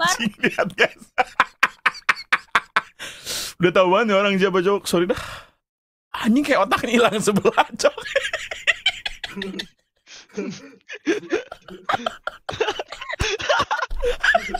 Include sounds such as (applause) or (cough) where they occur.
Akbar. Lihat guys. Udah tahu banget orang Jawa cowok, Sorry dah. Anjing kayak otaknya hilang sebelah ha! (laughs)